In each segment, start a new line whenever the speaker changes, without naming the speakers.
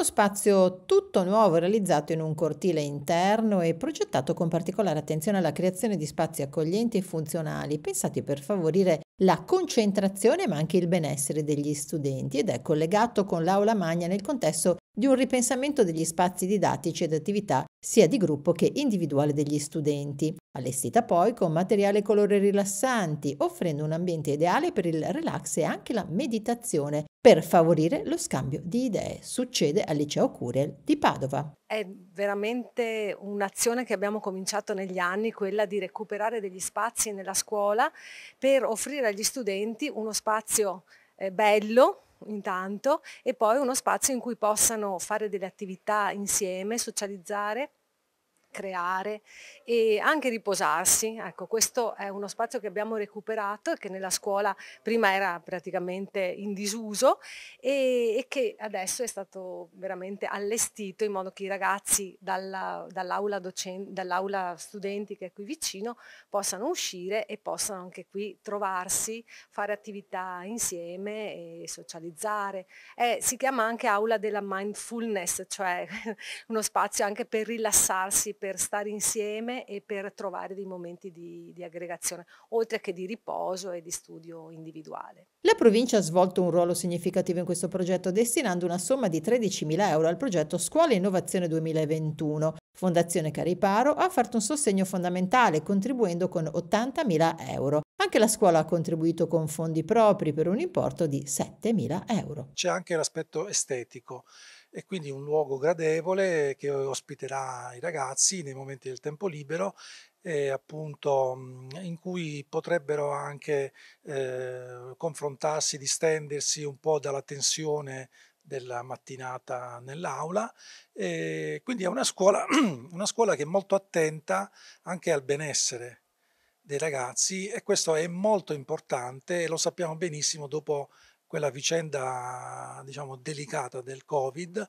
Uno spazio tutto nuovo realizzato in un cortile interno e progettato con particolare attenzione alla creazione di spazi accoglienti e funzionali, pensati per favorire la concentrazione ma anche il benessere degli studenti ed è collegato con l'aula magna nel contesto di un ripensamento degli spazi didattici ed attività sia di gruppo che individuale degli studenti, allestita poi con materiale e colore rilassanti, offrendo un ambiente ideale per il relax e anche la meditazione per favorire lo scambio di idee. Succede al liceo Curiel di Padova.
È veramente un'azione che abbiamo cominciato negli anni, quella di recuperare degli spazi nella scuola per offrire agli studenti uno spazio eh, bello, intanto e poi uno spazio in cui possano fare delle attività insieme, socializzare creare e anche riposarsi. Ecco, questo è uno spazio che abbiamo recuperato e che nella scuola prima era praticamente in disuso e, e che adesso è stato veramente allestito in modo che i ragazzi dall'aula, docen- studenti che è qui vicino possano uscire e possano anche qui trovarsi, fare attività insieme e socializzare. Eh, si chiama anche aula della mindfulness, cioè uno spazio anche per rilassarsi, per per stare insieme e per trovare dei momenti di, di aggregazione, oltre che di riposo e di studio individuale.
La provincia ha svolto un ruolo significativo in questo progetto destinando una somma di 13.000 euro al progetto Scuola Innovazione 2021. Fondazione Cariparo ha offerto un sostegno fondamentale contribuendo con 80.000 euro. Anche la scuola ha contribuito con fondi propri per un importo di 7.000 euro.
C'è anche l'aspetto estetico e quindi un luogo gradevole che ospiterà i ragazzi nei momenti del tempo libero e appunto mhmm, in cui potrebbero anche eh, confrontarsi, distendersi un po' dalla tensione della mattinata nell'aula. quindi è una scuola, una scuola che è molto attenta anche al benessere dei ragazzi e questo è molto importante e lo sappiamo benissimo dopo quella vicenda diciamo, delicata del Covid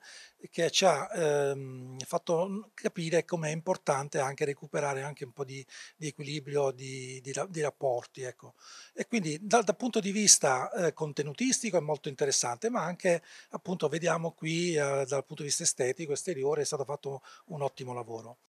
che ci ha ehm, fatto capire come è importante anche recuperare anche un po' di, di equilibrio di, di, di rapporti. Ecco. E quindi dal, dal punto di vista eh, contenutistico è molto interessante, ma anche appunto vediamo qui eh, dal punto di vista estetico, esteriore, è stato fatto un ottimo lavoro.